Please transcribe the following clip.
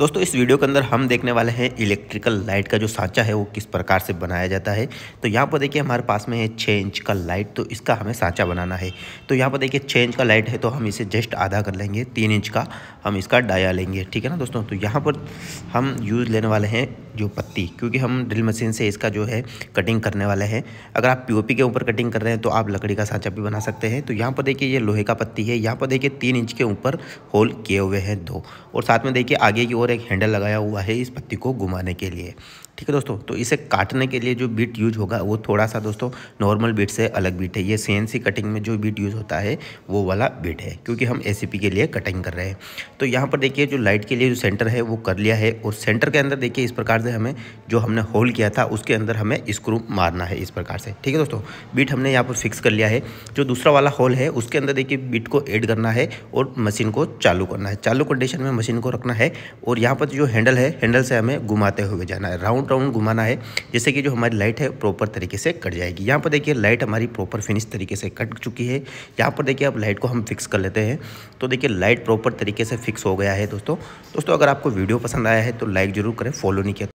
दोस्तों इस वीडियो के अंदर हम देखने वाले हैं इलेक्ट्रिकल लाइट का जो सांचा है वो किस प्रकार से बनाया जाता है तो यहाँ पर देखिए हमारे पास में है छः इंच का लाइट तो इसका हमें सांचा बनाना है तो यहाँ पर देखिए छः इंच का लाइट है तो हम इसे जस्ट आधा कर लेंगे तीन इंच का हम इसका डाया लेंगे ठीक है ना दोस्तों तो यहाँ पर हम यूज़ लेने वाले हैं जो पत्ती क्योंकि हम ड्रिल मशीन से इसका जो है कटिंग करने वाले हैं अगर आप पीओपी के ऊपर कटिंग कर रहे हैं तो आप लकड़ी का सांचा भी बना सकते हैं तो यहाँ पर देखिए ये लोहे का पत्ती है यहाँ पर देखिए तीन इंच के ऊपर होल किए हुए हैं दो और साथ में देखिए आगे की ओर एक हैंडल लगाया हुआ है इस पत्ती को घुमाने के लिए ठीक है दोस्तों तो इसे काटने के लिए जो बीट यूज होगा वो थोड़ा सा दोस्तों नॉर्मल बीट से अलग बीट है ये सी कटिंग में जो बीट यूज़ होता है वो वाला बीट है क्योंकि हम ए के लिए कटिंग कर रहे हैं तो यहाँ पर देखिए जो लाइट के लिए जो सेंटर है वो कर लिया है और सेंटर के अंदर देखिए इस प्रकार प्रकार से हमें जो हमने होल किया था उसके अंदर हमें स्क्रू मारना है इस प्रकार से ठीक है दोस्तों बीट हमने यहाँ पर फिक्स कर लिया है जो दूसरा वाला होल है उसके अंदर देखिए बीट को ऐड करना है और मशीन को चालू करना है चालू कंडीशन में मशीन को रखना है और यहाँ पर जो हैंडल है हैंडल से हमें घुमाते हुए जाना है राउंड राउंड घुमाना है जैसे कि जो हमारी लाइट है प्रॉपर तरीके से कट जाएगी यहाँ पर देखिए लाइट हमारी प्रॉपर फिनिश तरीके से कट चुकी है यहाँ पर देखिए अब लाइट को हम फिक्स कर लेते हैं तो देखिए लाइट प्रॉपर तरीके से फिक्स हो गया है दोस्तों दोस्तों अगर आपको वीडियो पसंद आया है तो लाइक ज़रूर करें फॉलो नहीं किया तो